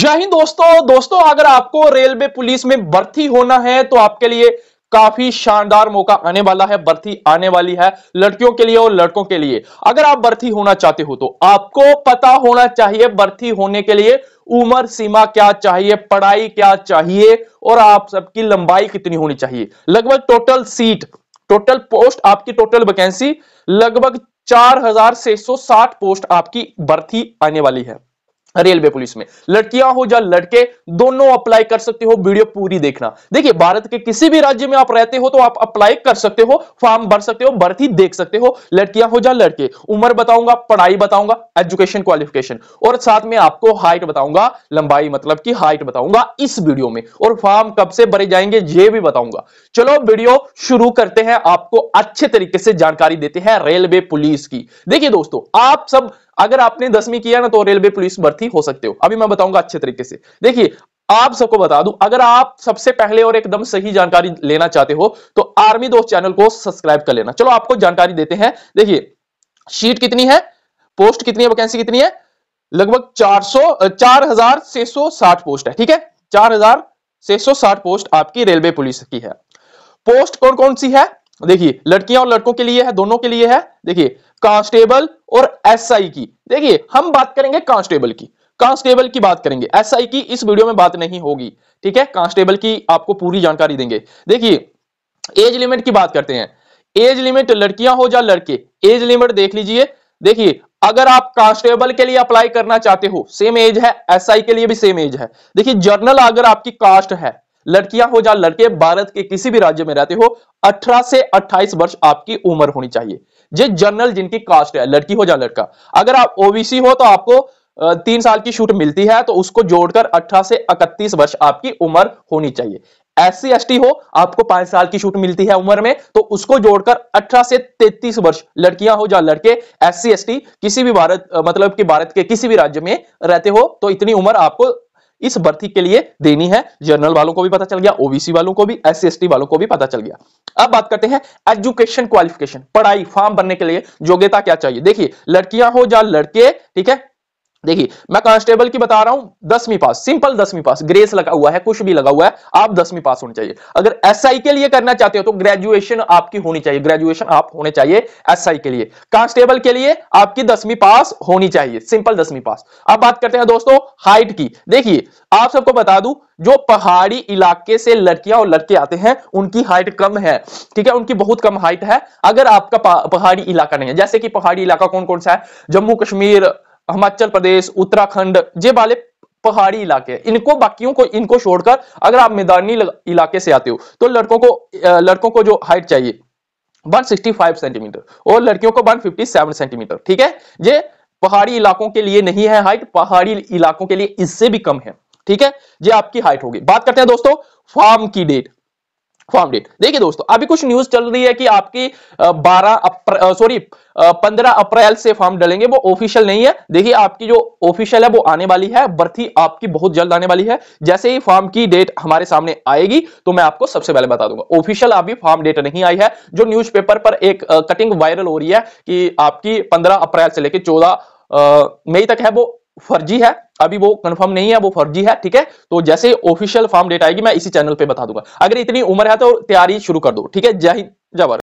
यही दोस्तों दोस्तों अगर आपको रेलवे पुलिस में भर्ती होना है तो आपके लिए काफी शानदार मौका आने वाला है भर्ती आने वाली है लड़कियों के लिए और लड़कों के लिए अगर आप भर्ती होना चाहते हो तो आपको पता होना चाहिए भर्ती होने के लिए उम्र सीमा क्या चाहिए पढ़ाई क्या चाहिए और आप सबकी लंबाई कितनी होनी चाहिए लगभग टोटल सीट टोटल पोस्ट आपकी टोटल वैकेंसी लगभग चार पोस्ट आपकी भर्ती आने वाली है रेलवे पुलिस में लड़कियां हो या लड़के दोनों अप्लाई कर सकते हो वीडियो पूरी देखना देखिए भारत के किसी भी राज्य में आप रहते हो तो आप अप्लाई कर सकते हो फॉर्म भर सकते हो भर्ती देख सकते हो लड़कियां हो या लड़के उम्र बताऊंगा पढ़ाई बताऊंगा एजुकेशन क्वालिफिकेशन और साथ में आपको हाइट बताऊंगा लंबाई मतलब की हाइट बताऊंगा इस वीडियो में और फॉर्म कब से भरे जाएंगे ये भी बताऊंगा चलो वीडियो शुरू करते हैं आपको अच्छे तरीके से जानकारी देते हैं रेलवे पुलिस की देखिए दोस्तों आप सब अगर आपने दसवीं किया ना तो रेलवे पुलिस भर्ती हो सकते हो अभी मैं बताऊंगा अच्छे तरीके से देखिए आप सबको बता दूं अगर आप सबसे पहले और एकदम सही जानकारी लेना चाहते हो तो आर्मी दोस्त चैनल को सब्सक्राइब कर लेना चलो आपको जानकारी देते हैं देखिए शीट कितनी है पोस्ट कितनी है वैकेंसी कितनी है लगभग चार सौ चार हजार छह सौ साठ पोस्ट है ठीक है चार हजार छह सौ साठ पोस्ट आपकी रेलवे पुलिस की है पोस्ट कौन कौन सी है देखिए लड़कियां और लड़कों के लिए है दोनों के लिए है देखिए कांस्टेबल और एसआई की देखिए हम बात करेंगे कांस्टेबल की कांस्टेबल की बात करेंगे एसआई की इस वीडियो में बात नहीं होगी ठीक है कांस्टेबल की आपको पूरी जानकारी देंगे देखिए एज लिमिट की बात करते हैं एज लिमिट लड़कियां हो या लड़के एज लिमिट देख लीजिए देखिए अगर आप कांस्टेबल के लिए अप्लाई करना चाहते हो सेम एज है एसआई के लिए भी सेम एज है देखिए जर्नल अगर आपकी कास्ट है लड़कियां हो या लड़के भारत के किसी भी राज्य में रहते हो 18 से 28 वर्ष आपकी उम्र होनी चाहिए जे जनरल जिनकी कास्ट है लड़की हो या लड़का अगर आप ओबीसी हो तो आपको तीन साल की छूट मिलती है तो उसको जोड़कर 18 से 31 वर्ष आपकी उम्र होनी चाहिए एस सी हो आपको पांच साल की छूट मिलती है उम्र में तो उसको जोड़कर 18 से 33 वर्ष लड़कियां हो या लड़के एस सी किसी भी भारत मतलब कि भारत के किसी भी राज्य में रहते हो तो इतनी उम्र आपको इस भर्ती के लिए देनी है जनरल वालों को भी पता चल गया ओबीसी वालों को भी एस सी वालों को भी पता चल गया अब बात करते हैं एजुकेशन क्वालिफिकेशन पढ़ाई फॉर्म भरने के लिए योग्यता क्या चाहिए देखिए लड़कियां हो या लड़के ठीक है देखिए मैं कांस्टेबल की बता रहा हूं दसवीं पास सिंपल दसवीं पास ग्रेस लगा हुआ है कुछ भी लगा हुआ है आप दसवीं पास होनी चाहिए अगर एसआई के लिए करना चाहते हो तो ग्रेजुएशन आपकी होनी चाहिए ग्रेजुएशन आप होने चाहिए एसआई के लिए कांस्टेबल के लिए आपकी दसवीं पास होनी चाहिए सिंपल दसवीं पास अब बात करते हैं दोस्तों हाइट की देखिए आप सबको बता दू जो पहाड़ी इलाके से लड़कियां और लड़के आते हैं उनकी हाइट कम है ठीक है उनकी बहुत कम हाइट है अगर आपका पहाड़ी इलाका नहीं है जैसे कि पहाड़ी इलाका कौन कौन सा है जम्मू कश्मीर हिमाचल प्रदेश उत्तराखंड ये वाले पहाड़ी इलाके इनको बाकियों को इनको छोड़कर अगर आप मैदानी इलाके से आते हो तो लड़कों को लड़कों को जो हाइट चाहिए 165 सेंटीमीटर और लड़कियों को 157 सेंटीमीटर ठीक है ये पहाड़ी इलाकों के लिए नहीं है हाइट पहाड़ी इलाकों के लिए इससे भी कम है ठीक है ये आपकी हाइट होगी बात करते हैं दोस्तों फार्म की डेट फॉर्म डेट देखिए दोस्तों अभी कुछ न्यूज चल रही है कि आपकी बारह सॉरी 15 अप्रैल से फॉर्म डलेंगे वो ऑफिशियल नहीं है देखिए आपकी जो ऑफिशियल है वो आने वाली है भर्ती आपकी बहुत जल्द आने वाली है जैसे ही फॉर्म की डेट हमारे सामने आएगी तो मैं आपको सबसे पहले बता दूंगा ऑफिशियल अभी फॉर्म डेट नहीं आई है जो न्यूज पर एक कटिंग वायरल हो रही है कि आपकी पंद्रह अप्रैल से लेकर चौदह मई तक है वो फर्जी है अभी वो कंफर्म नहीं है वो फर्जी है ठीक है तो जैसे ऑफिशियल फॉर्म डेट आएगी मैं इसी चैनल पे बता दूंगा अगर इतनी उम्र है तो तैयारी शुरू कर दो ठीक है जय हिंद